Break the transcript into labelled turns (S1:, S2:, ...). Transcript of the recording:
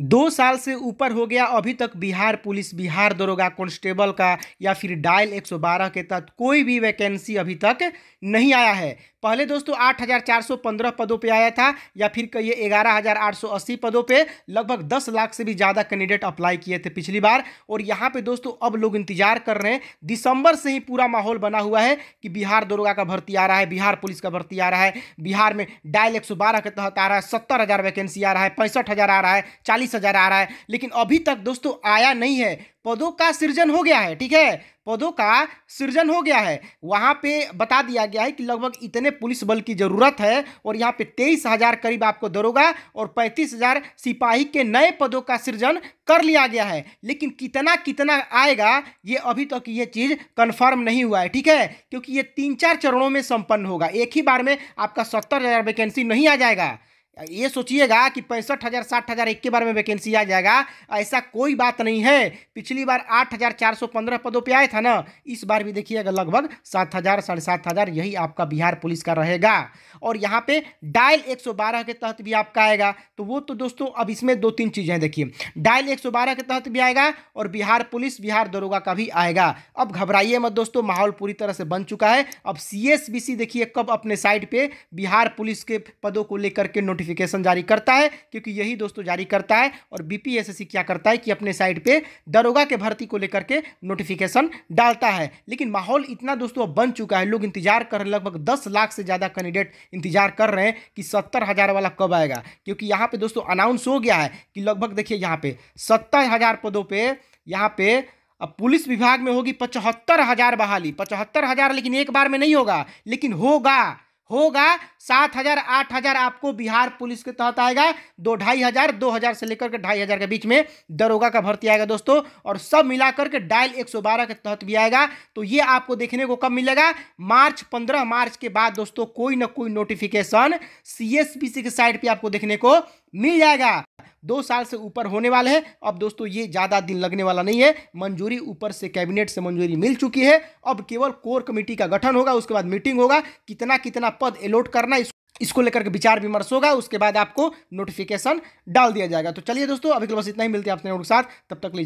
S1: दो साल से ऊपर हो गया अभी तक बिहार पुलिस बिहार दरोगा कांस्टेबल का या फिर डायल 112 के तहत कोई भी वैकेंसी अभी तक नहीं आया है पहले दोस्तों 8,415 पदों पे आया था या फिर कहिए 11,880 पदों पे लगभग 10 लाख से भी ज़्यादा कैंडिडेट अप्लाई किए थे पिछली बार और यहाँ पे दोस्तों अब लोग इंतजार कर रहे हैं दिसंबर से ही पूरा माहौल बना हुआ है कि बिहार दरोगा का भर्ती आ रहा है बिहार पुलिस का भर्ती आ रहा है बिहार में डायल एक के तहत आ रहा है सत्तर वैकेंसी आ रहा है पैंसठ आ रहा है चालीस आ रहा है लेकिन अभी तक दोस्तों आया नहीं है पौधों का सृजन हो गया है ठीक है पौधों का सृजन हो गया है वहाँ पे बता दिया गया है कि लगभग इतने पुलिस बल की ज़रूरत है और यहाँ पे तेईस हज़ार करीब आपको दरोगा और पैंतीस हज़ार सिपाही के नए पदों का सृजन कर लिया गया है लेकिन कितना कितना आएगा ये अभी तक तो ये चीज़ कन्फर्म नहीं हुआ है ठीक है क्योंकि ये तीन चार चरणों में सम्पन्न होगा एक ही बार में आपका सत्तर हज़ार वैकेंसी नहीं आ जाएगा ये सोचिएगा कि पैंसठ हज़ार साठ हज़ार एक के बार में वैकेंसी आ जाएगा ऐसा कोई बात नहीं है पिछली बार आठ हज़ार चार सौ पंद्रह पदों पे आए था ना इस बार भी देखिएगा लगभग सात हज़ार साढ़े सात हज़ार यही आपका बिहार पुलिस का रहेगा और यहाँ पे डायल एक सौ बारह के तहत भी आपका आएगा तो वो तो दोस्तों अब इसमें दो तीन चीज़ें देखिए डायल एक सौ बारह के तहत भी आएगा और बिहार पुलिस बिहार दरोगा का भी आएगा अब घबराइए मत दोस्तों माहौल पूरी तरह से बन चुका है अब सी देखिए कब अपने साइड पर बिहार पुलिस के पदों को लेकर के नोटिस नोटिफिकेशन जारी करता है क्योंकि यही दोस्तों जारी करता है और बीपीएसएससी क्या करता है कि अपने साइड पे दरोगा के भर्ती को लेकर के नोटिफिकेशन डालता है लेकिन माहौल इतना दोस्तों अब बन चुका है लोग इंतजार कर रहे हैं लगभग दस लाख से ज़्यादा कैंडिडेट इंतजार कर रहे हैं कि सत्तर हज़ार वाला कब आएगा क्योंकि यहाँ पे दोस्तों अनाउंस हो गया है कि लगभग देखिए यहाँ पे सत्तर हज़ार पदों पे यहाँ पे अब पुलिस विभाग में होगी पचहत्तर हज़ार बहाली पचहत्तर हज़ार लेकिन एक बार में नहीं होगा लेकिन होगा होगा सात हजार आठ हजार आपको बिहार पुलिस के तहत आएगा दो ढाई हजार दो हजार से लेकर के ढाई हजार के बीच में दरोगा का भर्ती आएगा दोस्तों और सब मिलाकर के डायल एक सौ बारह के तहत भी आएगा तो ये आपको देखने को कब मिलेगा मार्च पंद्रह मार्च के बाद दोस्तों कोई ना कोई नोटिफिकेशन सी के साइड पर आपको देखने को मिल जाएगा दो साल से ऊपर होने वाले हैं अब दोस्तों ये ज़्यादा दिन लगने वाला नहीं है मंजूरी ऊपर से कैबिनेट से मंजूरी मिल चुकी है अब केवल कोर कमेटी का गठन होगा उसके बाद मीटिंग होगा कितना कितना पद एलोट करना इस इसको लेकर के विचार विमर्श होगा उसके बाद आपको नोटिफिकेशन डाल दिया जाएगा तो चलिए दोस्तों अभी के बस इतना ही मिलते हैं आपने साथ तब तक लीजिए